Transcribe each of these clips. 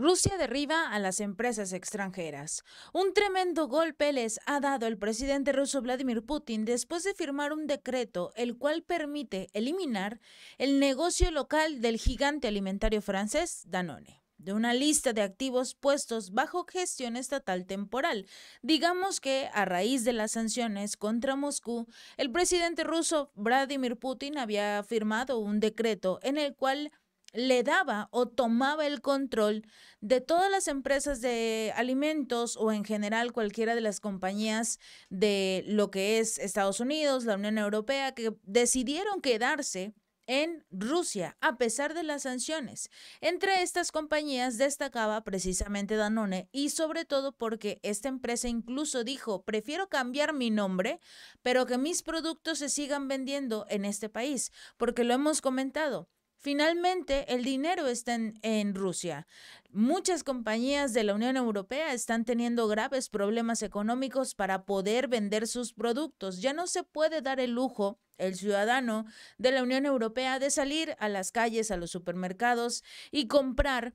Rusia derriba a las empresas extranjeras. Un tremendo golpe les ha dado el presidente ruso Vladimir Putin después de firmar un decreto el cual permite eliminar el negocio local del gigante alimentario francés Danone de una lista de activos puestos bajo gestión estatal temporal. Digamos que a raíz de las sanciones contra Moscú, el presidente ruso Vladimir Putin había firmado un decreto en el cual le daba o tomaba el control de todas las empresas de alimentos o en general cualquiera de las compañías de lo que es Estados Unidos, la Unión Europea, que decidieron quedarse en Rusia, a pesar de las sanciones. Entre estas compañías destacaba precisamente Danone y sobre todo porque esta empresa incluso dijo, prefiero cambiar mi nombre, pero que mis productos se sigan vendiendo en este país, porque lo hemos comentado. Finalmente, el dinero está en, Rusia. Muchas compañías de la Unión Europea están teniendo graves problemas económicos para poder vender sus productos. Ya no se puede dar el lujo el ciudadano de la Unión Europea de salir a las calles, a los supermercados y comprar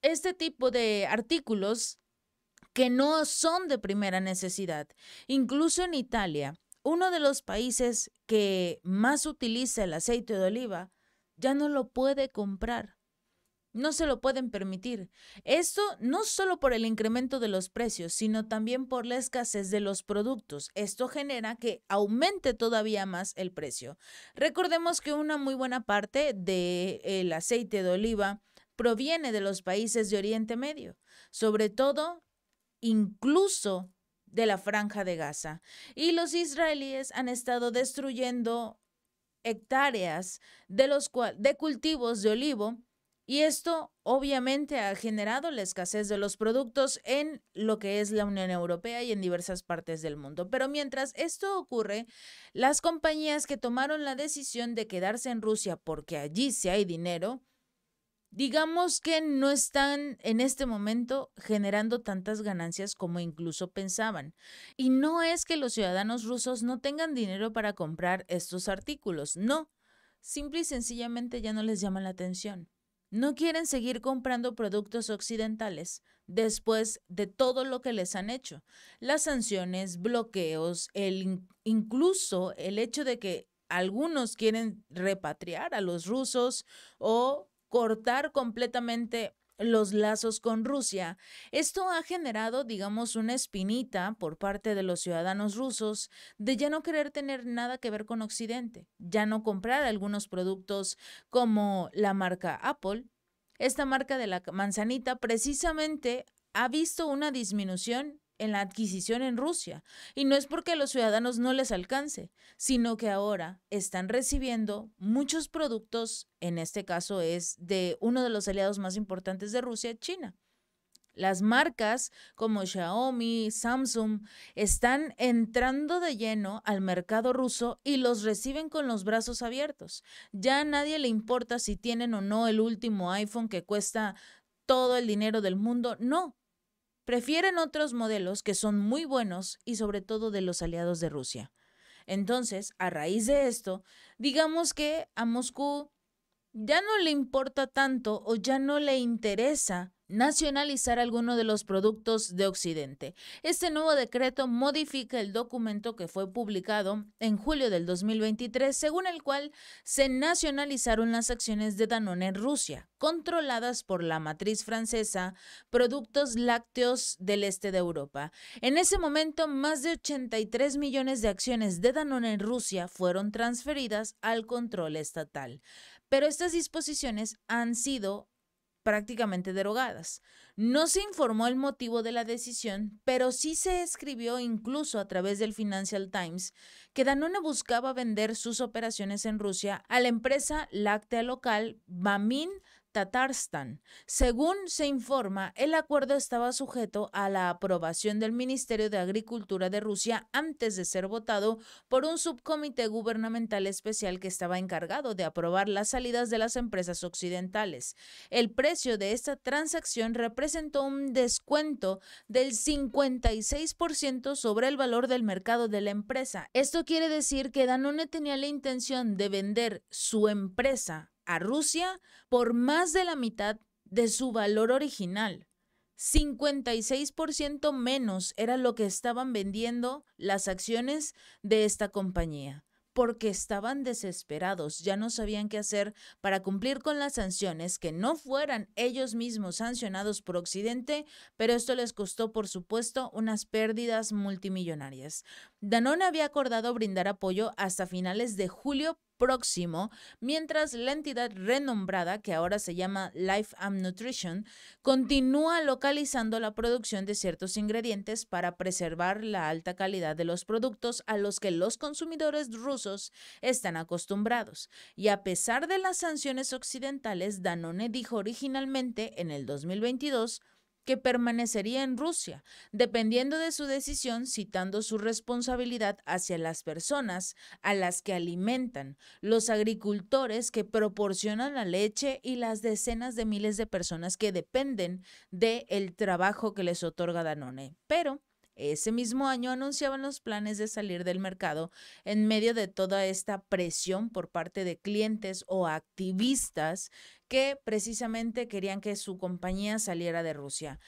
este tipo de artículos que no son de primera necesidad. Incluso en Italia, uno de los países que más utiliza el aceite de oliva, ya no lo puede comprar. No se lo pueden permitir. Esto no solo por el incremento de los precios, sino también por la escasez de los productos. Esto genera que aumente todavía más el precio. Recordemos que una muy buena parte del aceite de oliva proviene de los países de Oriente Medio, sobre todo incluso de la franja de Gaza. Y los israelíes han estado destruyendo hectáreas de, los de cultivos de olivo y esto obviamente ha generado la escasez de los productos en lo que es la Unión Europea y en diversas partes del mundo. Pero mientras esto ocurre, las compañías que tomaron la decisión de quedarse en Rusia porque allí sí hay dinero, digamos que no están en este momento generando tantas ganancias como incluso pensaban. Y no es que los ciudadanos rusos no tengan dinero para comprar estos artículos, no. Simple y sencillamente ya no les llama la atención. No quieren seguir comprando productos occidentales después de todo lo que les han hecho. Las sanciones, bloqueos, el, incluso el hecho de que algunos quieren repatriar a los rusos o cortar completamente los lazos con Rusia. Esto ha generado, digamos, una espinita por parte de los ciudadanos rusos de ya no querer tener nada que ver con Occidente, ya no comprar algunos productos como la marca Apple. Esta marca de la manzanita precisamente ha visto una disminución en la adquisición en Rusia. Y no es porque a los ciudadanos no les alcance, sino que ahora están recibiendo muchos productos, en este caso es de uno de los aliados más importantes de Rusia, China. Las marcas como Xiaomi, Samsung están entrando de lleno al mercado ruso y los reciben con los brazos abiertos. Ya nadie le importa si tienen o no el último iPhone que cuesta todo el dinero del mundo. No, Prefieren otros modelos que son muy buenos y sobre todo de los aliados de Rusia. Entonces, a raíz de esto, digamos que a Moscú ya no le importa tanto o ya no le interesa nacionalizar algunos de los productos de Occidente. Este nuevo decreto modifica el documento que fue publicado en julio del 2023, según el cual se nacionalizaron las acciones de Danone en Rusia, controladas por la matriz francesa Productos Lácteos del Este de Europa. En ese momento, más de 83 millones de acciones de Danone en Rusia fueron transferidas al control estatal, pero estas disposiciones han sido prácticamente derogadas. No se informó el motivo de la decisión, pero sí se escribió incluso a través del Financial Times que Danone buscaba vender sus operaciones en Rusia a la empresa láctea local Bamin Tatarstan. Según se informa, el acuerdo estaba sujeto a la aprobación del Ministerio de Agricultura de Rusia antes de ser votado por un subcomité gubernamental especial que estaba encargado de aprobar las salidas de las empresas occidentales. El precio de esta transacción representó un descuento del 56% sobre el valor del mercado de la empresa. Esto quiere decir que Danone tenía la intención de vender su empresa a Rusia por más de la mitad de su valor original. 56% menos era lo que estaban vendiendo las acciones de esta compañía, porque estaban desesperados, ya no sabían qué hacer para cumplir con las sanciones, que no fueran ellos mismos sancionados por Occidente, pero esto les costó, por supuesto, unas pérdidas multimillonarias. Danone había acordado brindar apoyo hasta finales de julio próximo, mientras la entidad renombrada, que ahora se llama Life and Nutrition, continúa localizando la producción de ciertos ingredientes para preservar la alta calidad de los productos a los que los consumidores rusos están acostumbrados. Y a pesar de las sanciones occidentales, Danone dijo originalmente en el 2022 que permanecería en Rusia, dependiendo de su decisión, citando su responsabilidad hacia las personas a las que alimentan, los agricultores que proporcionan la leche y las decenas de miles de personas que dependen del el trabajo que les otorga Danone. Pero ese mismo año anunciaban los planes de salir del mercado en medio de toda esta presión por parte de clientes o activistas que precisamente querían que su compañía saliera de Rusia.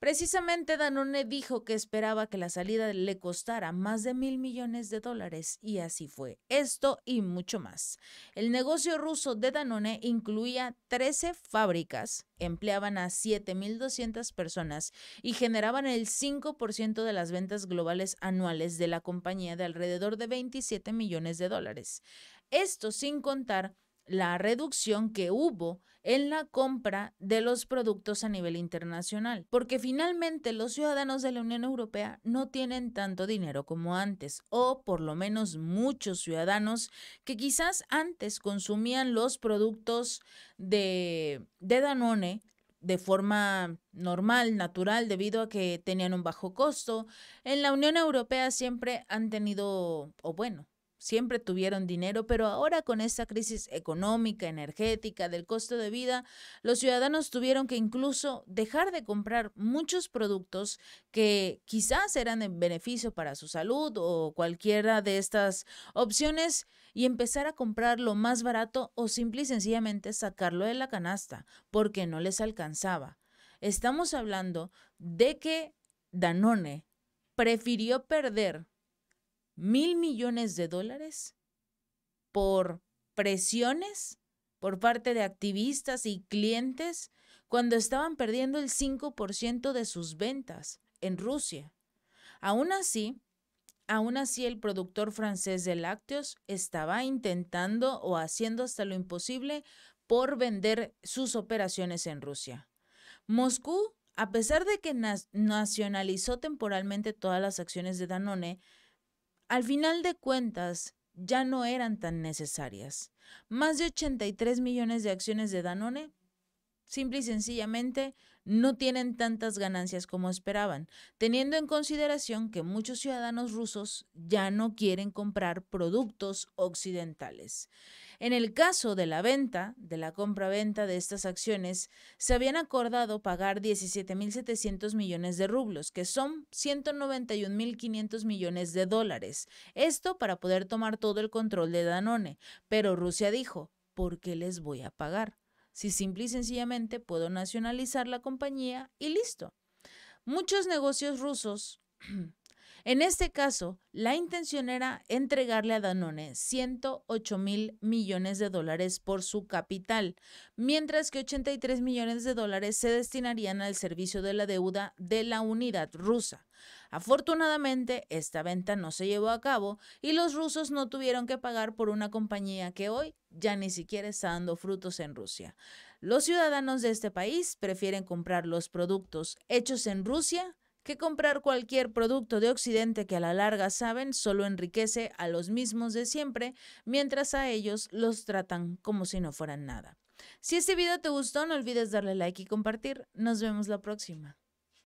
Precisamente Danone dijo que esperaba que la salida le costara más de mil millones de dólares y así fue. Esto y mucho más. El negocio ruso de Danone incluía 13 fábricas, empleaban a 7.200 personas y generaban el 5% de las ventas globales anuales de la compañía de alrededor de 27 millones de dólares. Esto sin contar la reducción que hubo en la compra de los productos a nivel internacional, porque finalmente los ciudadanos de la Unión Europea no tienen tanto dinero como antes, o por lo menos muchos ciudadanos que quizás antes consumían los productos de, Danone de forma normal, natural, debido a que tenían un bajo costo. En la Unión Europea siempre han tenido, o bueno, siempre tuvieron dinero, pero ahora con esta crisis económica, energética, del costo de vida, los ciudadanos tuvieron que incluso dejar de comprar muchos productos que quizás eran de beneficio para su salud o cualquiera de estas opciones y empezar a comprar lo más barato o simple y sencillamente sacarlo de la canasta porque no les alcanzaba. Estamos hablando de que Danone prefirió perder mil millones de dólares por presiones por parte de activistas y clientes cuando estaban perdiendo el 5% de sus ventas en Rusia. Aún así, aún así el productor francés de lácteos estaba intentando o haciendo hasta lo imposible por vender sus operaciones en Rusia. Moscú, a pesar de que nacionalizó temporalmente todas las acciones de Danone, al final de cuentas ya no eran tan necesarias. Más de 83 millones de acciones de Danone simple y sencillamente no tienen tantas ganancias como esperaban, teniendo en consideración que muchos ciudadanos rusos ya no quieren comprar productos occidentales. En el caso de la venta, de la compra-venta de estas acciones, se habían acordado pagar 17.700 millones de rublos, que son 191.500 millones de dólares. Esto para poder tomar todo el control de Danone. Pero Rusia dijo, ¿por qué les voy a pagar? si simple y sencillamente puedo nacionalizar la compañía y listo. Muchos negocios rusos En este caso, la intención era entregarle a Danone 108 mil millones de dólares por su capital, mientras que 83 millones de dólares se destinarían al servicio de la deuda de la unidad rusa. Afortunadamente, esta venta no se llevó a cabo y los rusos no tuvieron que pagar por una compañía que hoy ya ni siquiera está dando frutos en Rusia. Los ciudadanos de este país prefieren comprar los productos hechos en Rusia que comprar cualquier producto de Occidente que a la larga saben solo enriquece a los mismos de siempre, mientras a ellos los tratan como si no fueran nada. Si este video te gustó, no olvides darle like y compartir. Nos vemos la próxima.